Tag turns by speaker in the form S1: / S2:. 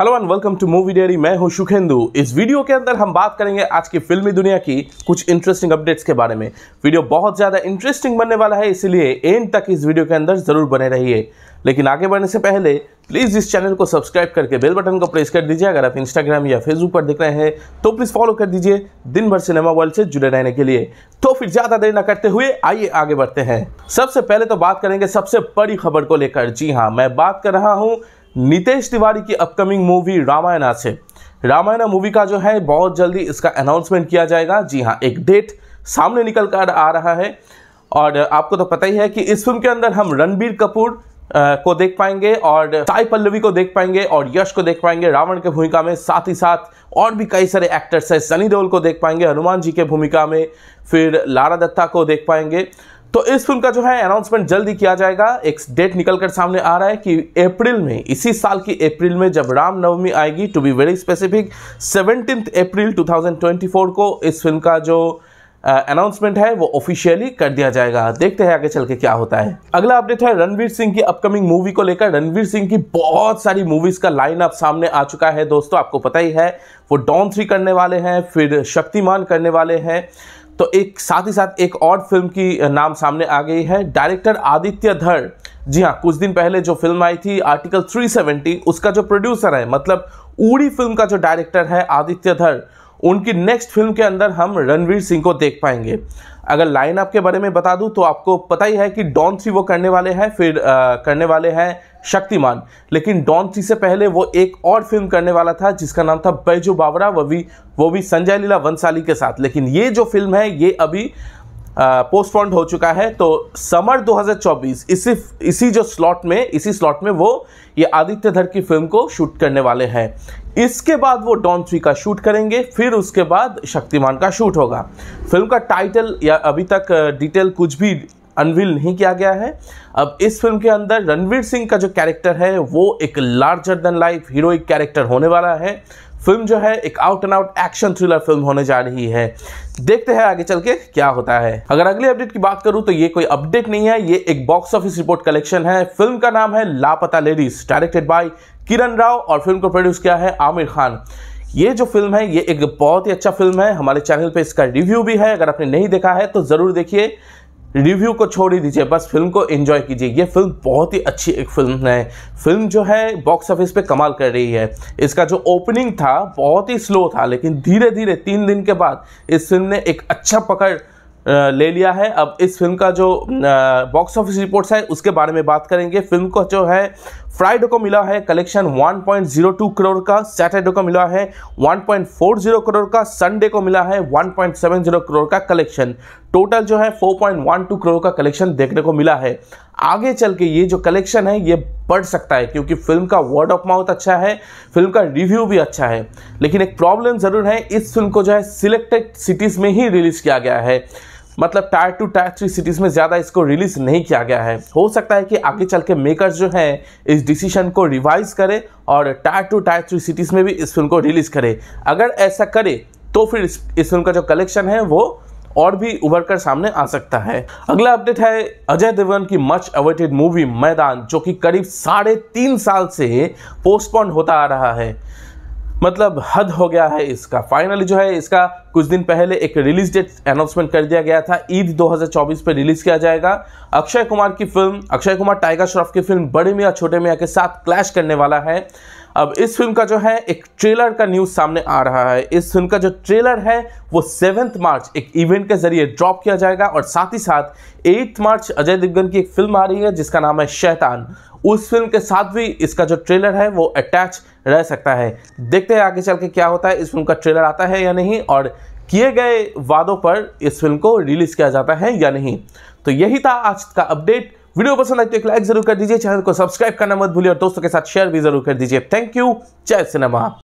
S1: hello and welcome to movie diary मैं हूं सुखेंदु इस वीडियो के अंदर हम बात करेंगे आज की फिल्मी दुनिया की कुछ इंटरेस्टिंग अपडेट्स के बारे में वीडियो बहुत ज़्यादा इंटरेस्टिंग बनने वाला है इसलिए एंड तक इस वीडियो के अंदर ज़रूर बने रहिए लेकिन आगे बढ़ने से पहले प्लीज़ इस चैनल को सब्सक्राइब करके बेल बटन को प्रेस कर दीजिए अगर आप इंस्टाग्राम या फेसबुक पर देख रहे हैं तो प्लीज़ फॉलो कर दीजिए दिन भर सिनेमा वर्ल्ड से जुड़े रहने के लिए तो फिर ज़्यादा देर न करते हुए आइए आगे बढ़ते हैं सबसे पहले तो बात करेंगे सबसे बड़ी खबर को लेकर जी हाँ मैं बात कर रहा हूँ नितेश तिवारी की अपकमिंग मूवी रामायणा से रामायण मूवी का जो है बहुत जल्दी इसका अनाउंसमेंट किया जाएगा जी हाँ एक डेट सामने निकल कर आ रहा है और आपको तो पता ही है कि इस फिल्म के अंदर हम रणबीर कपूर को देख पाएंगे और साई पल्लवी को देख पाएंगे और यश को देख पाएंगे रावण के भूमिका में साथ ही साथ और भी कई सारे एक्टर्स हैं सनी देओल को देख पाएंगे हनुमान जी के भूमिका में फिर लारा दत्ता को देख पाएंगे तो इस फिल्म का जो है अनाउंसमेंट जल्दी किया जाएगा एक डेट निकलकर सामने आ रहा है कि अप्रैल में इसी साल की अप्रैल में जब रामनवमी आएगी to be very specific seventeen April 2024 को इस फिल्म का जो अनाउंसमेंट uh, है वो ऑफिशियली कर दिया जाएगा देखते हैं आगे चल के क्या होता है अगला अपडेट है रणवीर सिंह की अपकमिंग मूवी को लेकर रणवीर सिंह की बहुत सारी मूवीज का लाइन अप सामने आ चुका है दोस्तों आपको पता ही है वो डॉन थ्री करने वाले हैं फिर शक्तिमान करने वाले हैं तो एक साथ ही साथ एक और फिल्म की नाम सामने आ गई है डायरेक्टर आदित्य धर जी हाँ कुछ दिन पहले जो फिल्म आई थी आर्टिकल 370 उसका जो प्रोड्यूसर है मतलब उड़ी फिल्म का जो डायरेक्टर है आदित्य धर उनकी नेक्स्ट फिल्म के अंदर हम रणवीर सिंह को देख पाएंगे अगर लाइन आपके बारे में बता दूं तो आपको पता ही है कि डॉन सी वो करने वाले हैं फिर आ, करने वाले हैं शक्तिमान लेकिन डॉन सी से पहले वो एक और फिल्म करने वाला था जिसका नाम था बैजू बावरा वो भी वो भी संजय लीला वंसाली के साथ लेकिन ये जो फिल्म है ये अभी पोस्टपोन्ड हो चुका है तो समर 2024 इसी इसी जो स्लॉट में इसी स्लॉट में वो ये आदित्य धर की फिल्म को शूट करने वाले हैं इसके बाद वो डॉन थ्री का शूट करेंगे फिर उसके बाद शक्तिमान का शूट होगा फिल्म का टाइटल या अभी तक डिटेल कुछ भी अनवील नहीं किया गया है अब इस फिल्म के अंदर रणवीर सिंह का जो कैरेक्टर है वो एक larger than life heroic character होने वाला है फिल्म जो है एक out and out action thriller film होने जा रही है देखते हैं आगे चल के क्या होता है अगर अगले अपडेट की बात करूं तो ये कोई अपडेट नहीं है ये एक बॉक्स ऑफिस रिपोर्ट कलेक्शन है फिल्म का नाम है Laapataa ladies directed by Kiran Rao और फिल्म को प्रोड्यूस किया है आमिर खान ये जो फिल्म है ये एक बहुत ही अच्छा फिल्म है हमारे चैनल पे इसका रिव्यू भी है अगर आपने नहीं देखा है तो ज़रूर देखिए रिव्यू को छोड़ ही दीजिए बस फिल्म को एंजॉय कीजिए ये फिल्म बहुत ही अच्छी एक फिल्म है फिल्म जो है बॉक्स ऑफिस पे कमाल कर रही है इसका जो ओपनिंग था बहुत ही स्लो था लेकिन धीरे धीरे तीन दिन के बाद इस फिल्म ने एक अच्छा पकड़ ले लिया है अब इस फिल्म का जो बॉक्स ऑफिस रिपोर्ट्स है उसके बारे में बात करेंगे फिल्म को जो है फ्राइडे को मिला है कलेक्शन 1.02 करोड़ का सैटरडे को मिला है 1.40 करोड़ का संडे को मिला है 1.70 करोड़ का कलेक्शन टोटल जो है 4.12 करोड़ का कलेक्शन देखने को मिला है आगे चल के ये जो कलेक्शन है ये बढ़ सकता है क्योंकि फिल्म का वर्ड ऑफ माउथ अच्छा है फिल्म का रिव्यू भी अच्छा है लेकिन एक प्रॉब्लम ज़रूर है इस फिल्म को जो है सिलेक्टेड सिटीज़ में ही रिलीज़ किया गया है मतलब tier two tier three cities में ज़्यादा इसको रिलीज़ नहीं किया गया है हो सकता है कि आगे चल के मेकर जो हैं इस डिसीशन को रिवाइज़ करें और tier two tier three cities में भी इस फिल्म को रिलीज़ करे अगर ऐसा करे तो फिर इस, इस फिल्म का जो कलेक्शन है वो और भी उभर कर सामने आ सकता है अगला अपडेट है अजय देवगन की मच अवेटेड मूवी मैदान जो कि करीब साढ़े तीन साल से पोस्टपोन होता आ रहा है मतलब हद हो गया है इसका फाइनली जो है इसका कुछ दिन पहले एक रिलीज डेट अनाउंसमेंट कर दिया गया था ईद 2024 पर रिलीज किया जाएगा अक्षय कुमार की फिल्म अक्षय कुमार टाइगर श्रॉफ की फिल्म बड़े मियाँ छोटे मियाँ के साथ क्लैश करने वाला है अब इस फिल्म का जो है एक ट्रेलर का न्यूज़ सामने आ रहा है इस फिल्म का जो ट्रेलर है वो सेवेंथ मार्च एक इवेंट के जरिए ड्रॉप किया जाएगा और साथ ही साथ एट मार्च अजय देवगन की एक फिल्म आ रही है जिसका नाम है शैतान उस फिल्म के साथ भी इसका जो ट्रेलर है वो अटैच रह सकता है देखते हैं आगे चल के क्या होता है इस फिल्म का ट्रेलर आता है या नहीं और किए गए वादों पर इस फिल्म को रिलीज़ किया जाता है या नहीं तो यही था आज का अपडेट वीडियो पसंद आई तो एक लाइक जरूर कर दीजिए चैनल को सब्सक्राइब करना मत भूलिए और दोस्तों के साथ शेयर भी जरूर कर दीजिए थैंक यू जय सिनेमा